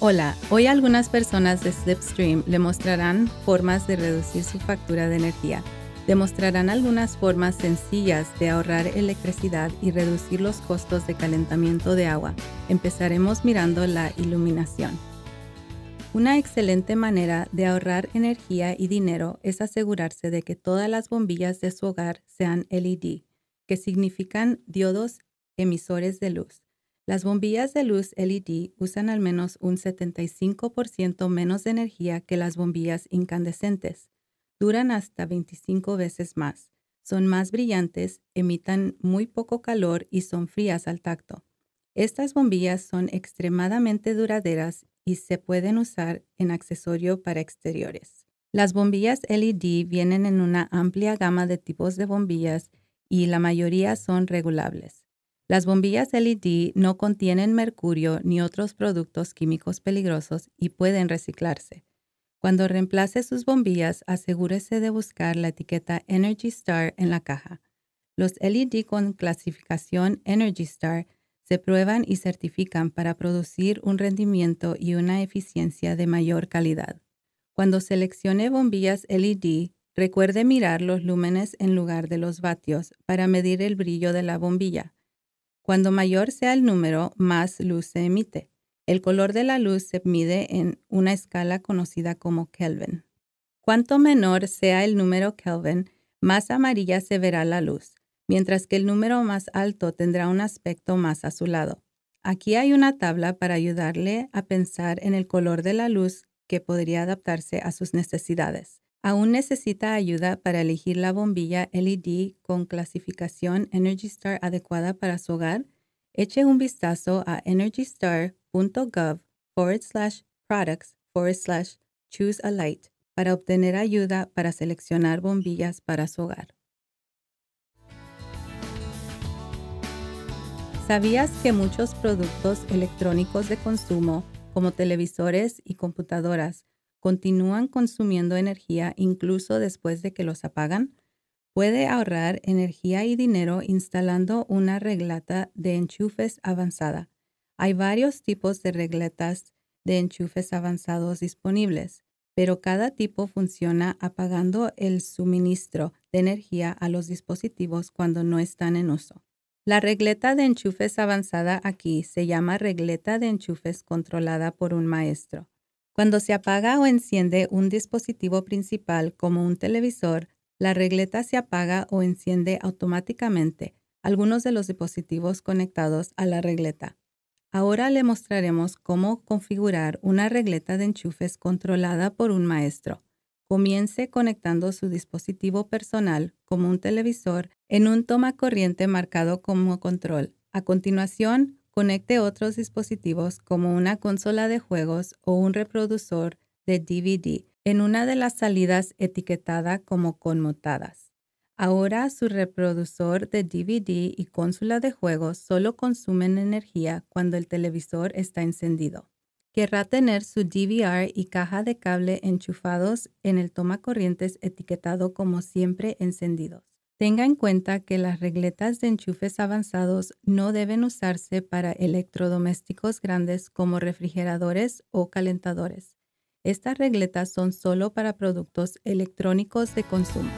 Hola, hoy algunas personas de Slipstream le mostrarán formas de reducir su factura de energía. Demostrarán algunas formas sencillas de ahorrar electricidad y reducir los costos de calentamiento de agua. Empezaremos mirando la iluminación. Una excelente manera de ahorrar energía y dinero es asegurarse de que todas las bombillas de su hogar sean LED, que significan diodos emisores de luz. Las bombillas de luz LED usan al menos un 75% menos de energía que las bombillas incandescentes. Duran hasta 25 veces más. Son más brillantes, emitan muy poco calor y son frías al tacto. Estas bombillas son extremadamente duraderas y se pueden usar en accesorio para exteriores. Las bombillas LED vienen en una amplia gama de tipos de bombillas y la mayoría son regulables. Las bombillas LED no contienen mercurio ni otros productos químicos peligrosos y pueden reciclarse. Cuando reemplace sus bombillas, asegúrese de buscar la etiqueta Energy Star en la caja. Los LED con clasificación Energy Star se prueban y certifican para producir un rendimiento y una eficiencia de mayor calidad. Cuando seleccione bombillas LED, recuerde mirar los lúmenes en lugar de los vatios para medir el brillo de la bombilla. Cuando mayor sea el número, más luz se emite. El color de la luz se mide en una escala conocida como Kelvin. Cuanto menor sea el número Kelvin, más amarilla se verá la luz, mientras que el número más alto tendrá un aspecto más azulado. Aquí hay una tabla para ayudarle a pensar en el color de la luz que podría adaptarse a sus necesidades. Aún necesita ayuda para elegir la bombilla LED con clasificación Energy Star adecuada para su hogar. Eche un vistazo a energystar.gov forward slash products forward slash choose a light para obtener ayuda para seleccionar bombillas para su hogar. ¿Sabías que muchos productos electrónicos de consumo, como televisores y computadoras, continúan consumiendo energía incluso después de que los apagan, puede ahorrar energía y dinero instalando una regleta de enchufes avanzada. Hay varios tipos de regletas de enchufes avanzados disponibles, pero cada tipo funciona apagando el suministro de energía a los dispositivos cuando no están en uso. La regleta de enchufes avanzada aquí se llama regleta de enchufes controlada por un maestro. Cuando se apaga o enciende un dispositivo principal como un televisor, la regleta se apaga o enciende automáticamente algunos de los dispositivos conectados a la regleta. Ahora le mostraremos cómo configurar una regleta de enchufes controlada por un maestro. Comience conectando su dispositivo personal, como un televisor, en un toma corriente marcado como control. A continuación, Conecte otros dispositivos como una consola de juegos o un reproductor de DVD en una de las salidas etiquetada como conmutadas. Ahora su reproductor de DVD y consola de juegos solo consumen energía cuando el televisor está encendido. Querrá tener su DVR y caja de cable enchufados en el tomacorrientes etiquetado como siempre encendidos. Tenga en cuenta que las regletas de enchufes avanzados no deben usarse para electrodomésticos grandes como refrigeradores o calentadores. Estas regletas son solo para productos electrónicos de consumo.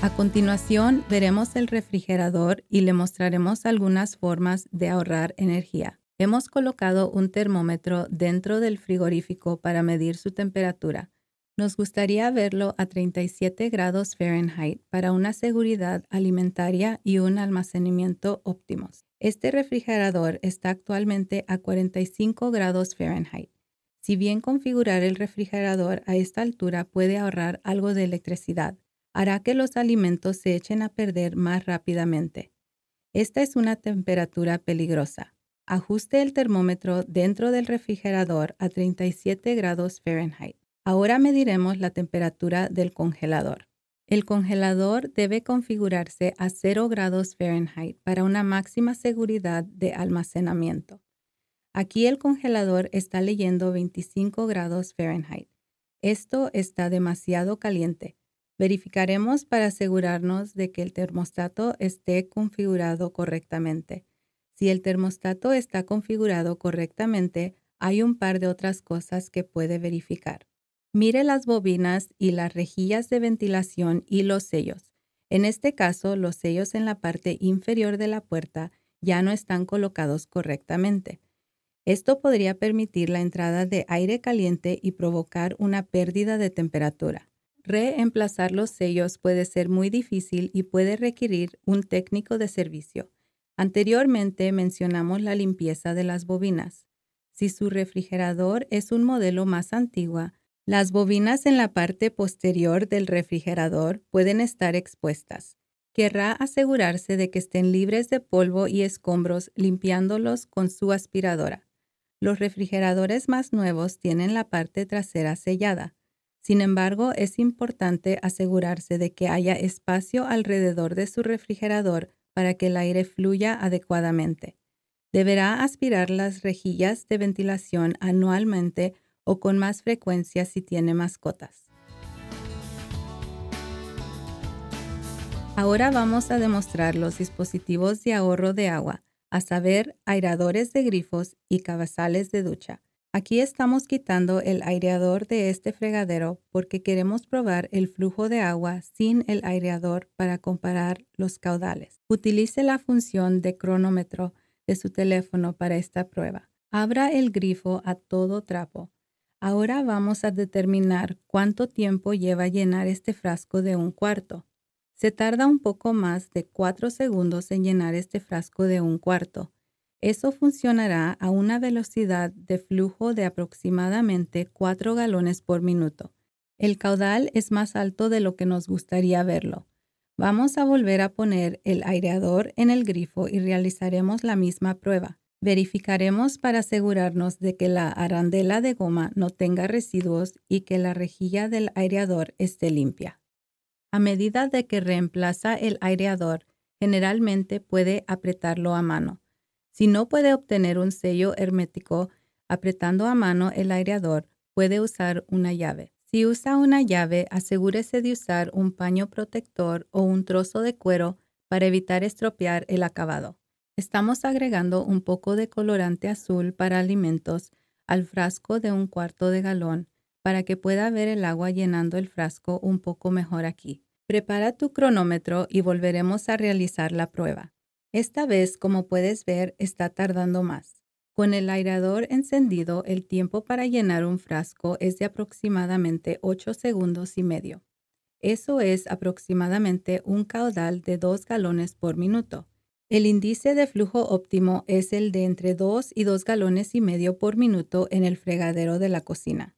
A continuación veremos el refrigerador y le mostraremos algunas formas de ahorrar energía. Hemos colocado un termómetro dentro del frigorífico para medir su temperatura. Nos gustaría verlo a 37 grados Fahrenheit para una seguridad alimentaria y un almacenamiento óptimos. Este refrigerador está actualmente a 45 grados Fahrenheit. Si bien configurar el refrigerador a esta altura puede ahorrar algo de electricidad, hará que los alimentos se echen a perder más rápidamente. Esta es una temperatura peligrosa ajuste el termómetro dentro del refrigerador a 37 grados Fahrenheit. Ahora mediremos la temperatura del congelador. El congelador debe configurarse a 0 grados Fahrenheit para una máxima seguridad de almacenamiento. Aquí el congelador está leyendo 25 grados Fahrenheit. Esto está demasiado caliente. Verificaremos para asegurarnos de que el termostato esté configurado correctamente. Si el termostato está configurado correctamente, hay un par de otras cosas que puede verificar. Mire las bobinas y las rejillas de ventilación y los sellos. En este caso, los sellos en la parte inferior de la puerta ya no están colocados correctamente. Esto podría permitir la entrada de aire caliente y provocar una pérdida de temperatura. Reemplazar los sellos puede ser muy difícil y puede requerir un técnico de servicio. Anteriormente mencionamos la limpieza de las bobinas. Si su refrigerador es un modelo más antiguo, las bobinas en la parte posterior del refrigerador pueden estar expuestas. Querrá asegurarse de que estén libres de polvo y escombros limpiándolos con su aspiradora. Los refrigeradores más nuevos tienen la parte trasera sellada. Sin embargo, es importante asegurarse de que haya espacio alrededor de su refrigerador para que el aire fluya adecuadamente. Deberá aspirar las rejillas de ventilación anualmente o con más frecuencia si tiene mascotas. Ahora vamos a demostrar los dispositivos de ahorro de agua, a saber, airadores de grifos y cabezales de ducha. Aquí estamos quitando el aireador de este fregadero porque queremos probar el flujo de agua sin el aireador para comparar los caudales. Utilice la función de cronómetro de su teléfono para esta prueba. Abra el grifo a todo trapo. Ahora vamos a determinar cuánto tiempo lleva llenar este frasco de un cuarto. Se tarda un poco más de 4 segundos en llenar este frasco de un cuarto. Eso funcionará a una velocidad de flujo de aproximadamente 4 galones por minuto. El caudal es más alto de lo que nos gustaría verlo. Vamos a volver a poner el aireador en el grifo y realizaremos la misma prueba. Verificaremos para asegurarnos de que la arandela de goma no tenga residuos y que la rejilla del aireador esté limpia. A medida de que reemplaza el aireador, generalmente puede apretarlo a mano. Si no puede obtener un sello hermético apretando a mano el aireador, puede usar una llave. Si usa una llave, asegúrese de usar un paño protector o un trozo de cuero para evitar estropear el acabado. Estamos agregando un poco de colorante azul para alimentos al frasco de un cuarto de galón para que pueda ver el agua llenando el frasco un poco mejor aquí. Prepara tu cronómetro y volveremos a realizar la prueba. Esta vez, como puedes ver, está tardando más. Con el aireador encendido, el tiempo para llenar un frasco es de aproximadamente 8 segundos y medio. Eso es aproximadamente un caudal de 2 galones por minuto. El índice de flujo óptimo es el de entre 2 y 2 galones y medio por minuto en el fregadero de la cocina.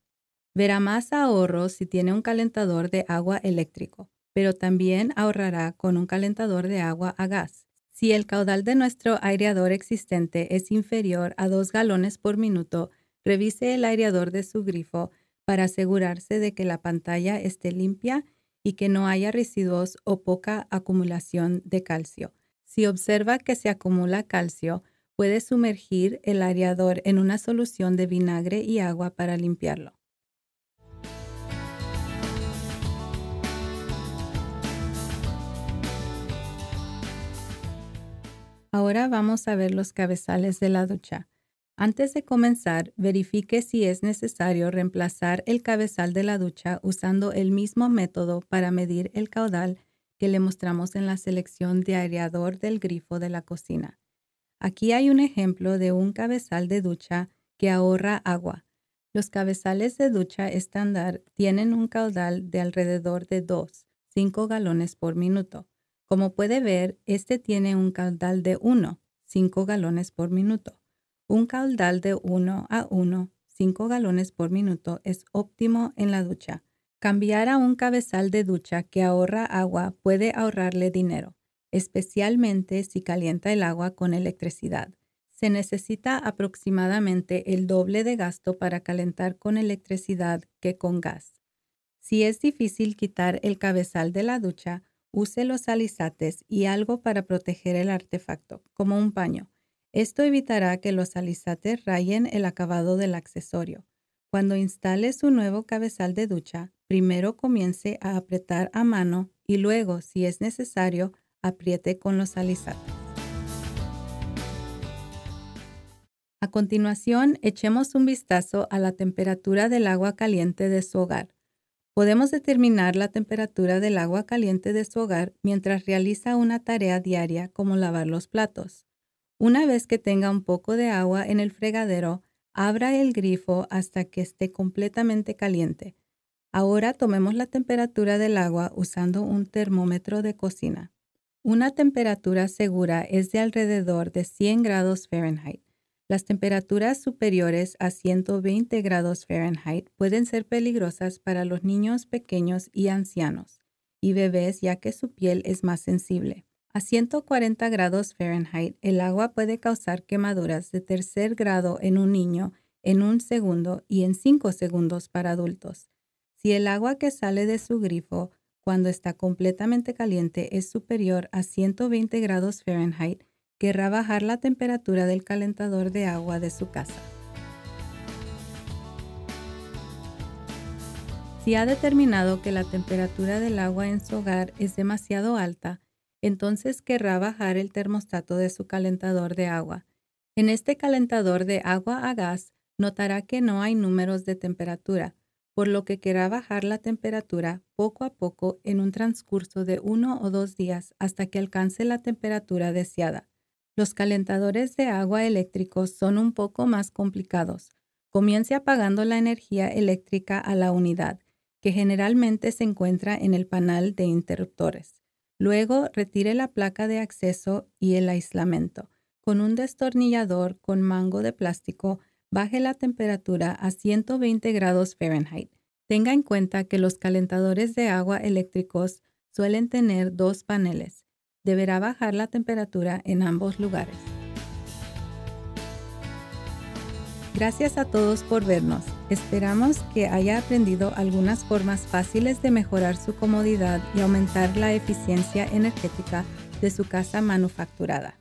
Verá más ahorro si tiene un calentador de agua eléctrico, pero también ahorrará con un calentador de agua a gas. Si el caudal de nuestro aireador existente es inferior a 2 galones por minuto, revise el aireador de su grifo para asegurarse de que la pantalla esté limpia y que no haya residuos o poca acumulación de calcio. Si observa que se acumula calcio, puede sumergir el aireador en una solución de vinagre y agua para limpiarlo. Ahora vamos a ver los cabezales de la ducha. Antes de comenzar, verifique si es necesario reemplazar el cabezal de la ducha usando el mismo método para medir el caudal que le mostramos en la selección de aireador del grifo de la cocina. Aquí hay un ejemplo de un cabezal de ducha que ahorra agua. Los cabezales de ducha estándar tienen un caudal de alrededor de 2, 5 galones por minuto. Como puede ver, este tiene un caudal de 1, 5 galones por minuto. Un caudal de 1 a 1, 5 galones por minuto es óptimo en la ducha. Cambiar a un cabezal de ducha que ahorra agua puede ahorrarle dinero, especialmente si calienta el agua con electricidad. Se necesita aproximadamente el doble de gasto para calentar con electricidad que con gas. Si es difícil quitar el cabezal de la ducha, Use los alisates y algo para proteger el artefacto, como un paño. Esto evitará que los alisates rayen el acabado del accesorio. Cuando instale su nuevo cabezal de ducha, primero comience a apretar a mano y luego, si es necesario, apriete con los alisates. A continuación, echemos un vistazo a la temperatura del agua caliente de su hogar. Podemos determinar la temperatura del agua caliente de su hogar mientras realiza una tarea diaria como lavar los platos. Una vez que tenga un poco de agua en el fregadero, abra el grifo hasta que esté completamente caliente. Ahora tomemos la temperatura del agua usando un termómetro de cocina. Una temperatura segura es de alrededor de 100 grados Fahrenheit. Las temperaturas superiores a 120 grados Fahrenheit pueden ser peligrosas para los niños pequeños y ancianos y bebés ya que su piel es más sensible. A 140 grados Fahrenheit, el agua puede causar quemaduras de tercer grado en un niño en un segundo y en cinco segundos para adultos. Si el agua que sale de su grifo cuando está completamente caliente es superior a 120 grados Fahrenheit, querrá bajar la temperatura del calentador de agua de su casa. Si ha determinado que la temperatura del agua en su hogar es demasiado alta, entonces querrá bajar el termostato de su calentador de agua. En este calentador de agua a gas notará que no hay números de temperatura, por lo que querrá bajar la temperatura poco a poco en un transcurso de uno o dos días hasta que alcance la temperatura deseada. Los calentadores de agua eléctricos son un poco más complicados. Comience apagando la energía eléctrica a la unidad, que generalmente se encuentra en el panel de interruptores. Luego retire la placa de acceso y el aislamiento. Con un destornillador con mango de plástico, baje la temperatura a 120 grados Fahrenheit. Tenga en cuenta que los calentadores de agua eléctricos suelen tener dos paneles deberá bajar la temperatura en ambos lugares. Gracias a todos por vernos. Esperamos que haya aprendido algunas formas fáciles de mejorar su comodidad y aumentar la eficiencia energética de su casa manufacturada.